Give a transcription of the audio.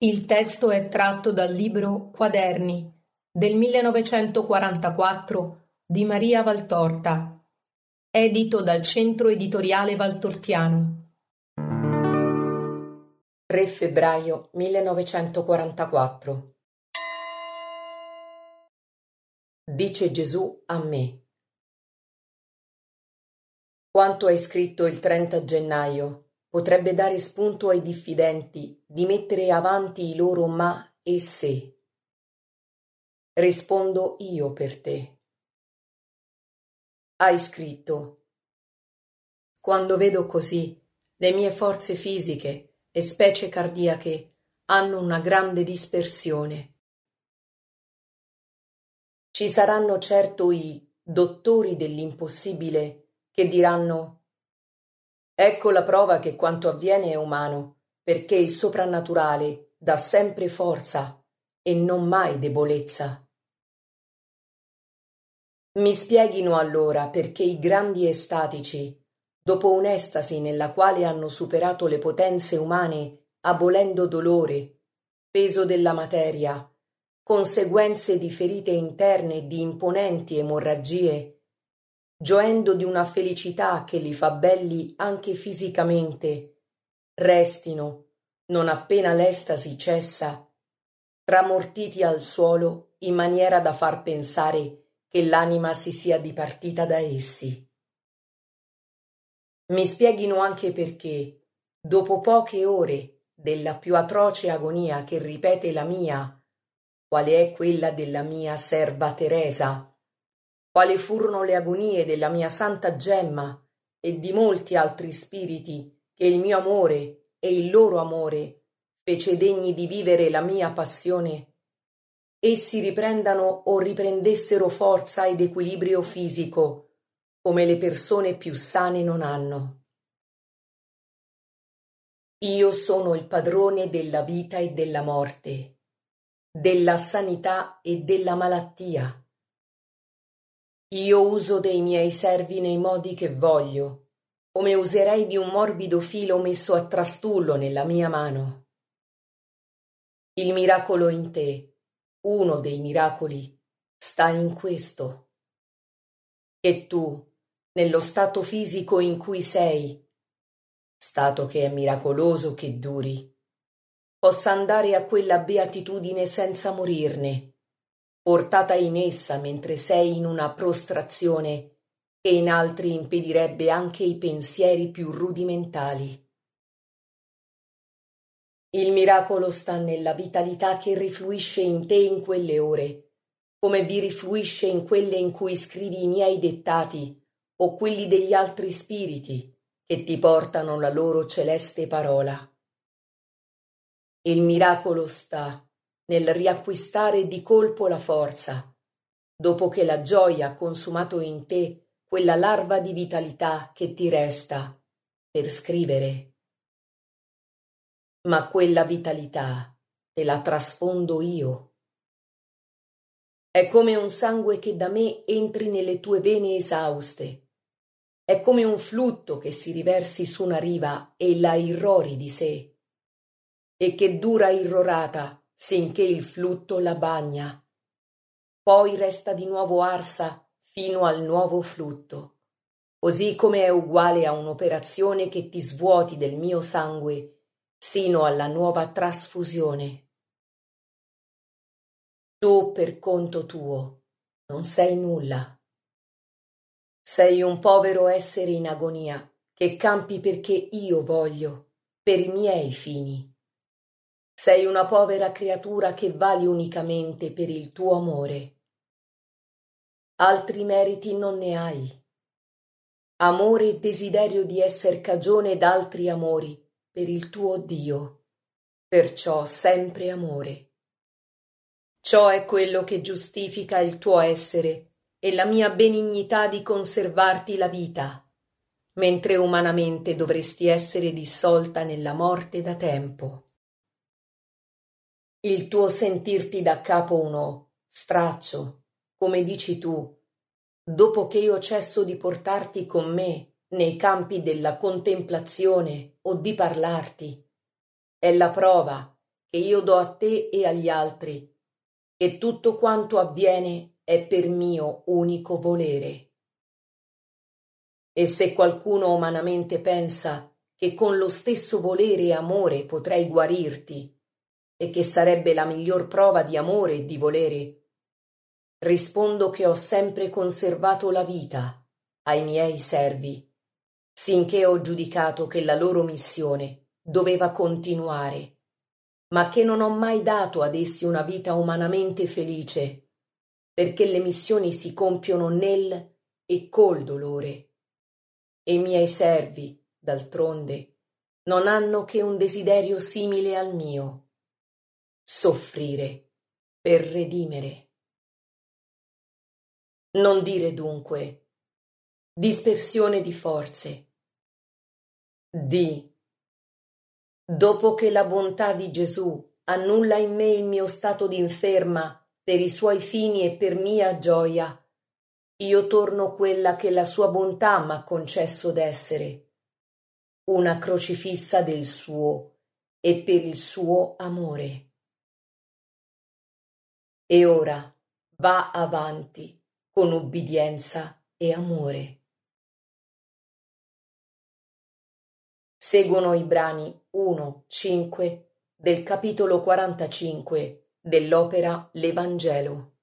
Il testo è tratto dal libro "Quaderni" del 1944 di Maria Valtorta, edito dal Centro Editoriale Valtortiano. 3 febbraio 1944 Dice Gesù a me. Quanto hai scritto il 30 gennaio potrebbe dare spunto ai diffidenti di mettere avanti i loro ma e se. Rispondo io per te. Hai scritto. Quando vedo così, le mie forze fisiche e specie cardiache hanno una grande dispersione. Ci saranno certo i dottori dell'impossibile che diranno Ecco la prova che quanto avviene è umano, perché il soprannaturale dà sempre forza e non mai debolezza. Mi spieghino allora perché i grandi estatici, dopo un'estasi nella quale hanno superato le potenze umane, abolendo dolore, peso della materia, conseguenze di ferite interne e di imponenti emorragie, gioendo di una felicità che li fa belli anche fisicamente, restino, non appena l'estasi cessa, tramortiti al suolo in maniera da far pensare che l'anima si sia dipartita da essi. Mi spieghino anche perché, dopo poche ore della più atroce agonia che ripete la mia, quale è quella della mia serva Teresa, quali furono le agonie della mia santa gemma e di molti altri spiriti che il mio amore e il loro amore fece degni di vivere la mia passione, essi riprendano o riprendessero forza ed equilibrio fisico, come le persone più sane non hanno. Io sono il padrone della vita e della morte, della sanità e della malattia io uso dei miei servi nei modi che voglio, come userei di un morbido filo messo a trastullo nella mia mano. Il miracolo in te, uno dei miracoli, sta in questo. Che tu, nello stato fisico in cui sei, stato che è miracoloso che duri, possa andare a quella beatitudine senza morirne portata in essa mentre sei in una prostrazione che in altri impedirebbe anche i pensieri più rudimentali. Il miracolo sta nella vitalità che rifluisce in te in quelle ore, come vi rifluisce in quelle in cui scrivi i miei dettati o quelli degli altri spiriti che ti portano la loro celeste parola. Il miracolo sta nel riacquistare di colpo la forza, dopo che la gioia ha consumato in te quella larva di vitalità che ti resta per scrivere. Ma quella vitalità te la trasfondo io. È come un sangue che da me entri nelle tue vene esauste. È come un flutto che si riversi su una riva e la irrori di sé, e che dura irrorata sinché il flutto la bagna. Poi resta di nuovo arsa fino al nuovo flutto, così come è uguale a un'operazione che ti svuoti del mio sangue sino alla nuova trasfusione. Tu per conto tuo non sei nulla. Sei un povero essere in agonia che campi perché io voglio, per i miei fini sei una povera creatura che vali unicamente per il tuo amore. Altri meriti non ne hai. Amore e desiderio di esser cagione d'altri amori per il tuo Dio. Perciò sempre amore. Ciò è quello che giustifica il tuo essere e la mia benignità di conservarti la vita, mentre umanamente dovresti essere dissolta nella morte da tempo il tuo sentirti da capo uno straccio, come dici tu, dopo che io cesso di portarti con me nei campi della contemplazione o di parlarti. È la prova che io do a te e agli altri, che tutto quanto avviene è per mio unico volere. E se qualcuno umanamente pensa che con lo stesso volere e amore potrei guarirti, e che sarebbe la miglior prova di amore e di volere? Rispondo che ho sempre conservato la vita ai miei servi, sinché ho giudicato che la loro missione doveva continuare, ma che non ho mai dato ad essi una vita umanamente felice, perché le missioni si compiono nel e col dolore. E i miei servi, d'altronde, non hanno che un desiderio simile al mio soffrire per redimere. Non dire dunque dispersione di forze. Di dopo che la bontà di Gesù annulla in me il mio stato d'inferma per i suoi fini e per mia gioia, io torno quella che la sua bontà m'ha concesso d'essere, una crocifissa del suo e per il suo amore. E ora va avanti con ubbidienza e amore. Seguono i brani 1-5 del capitolo 45 dell'opera L'Evangelo.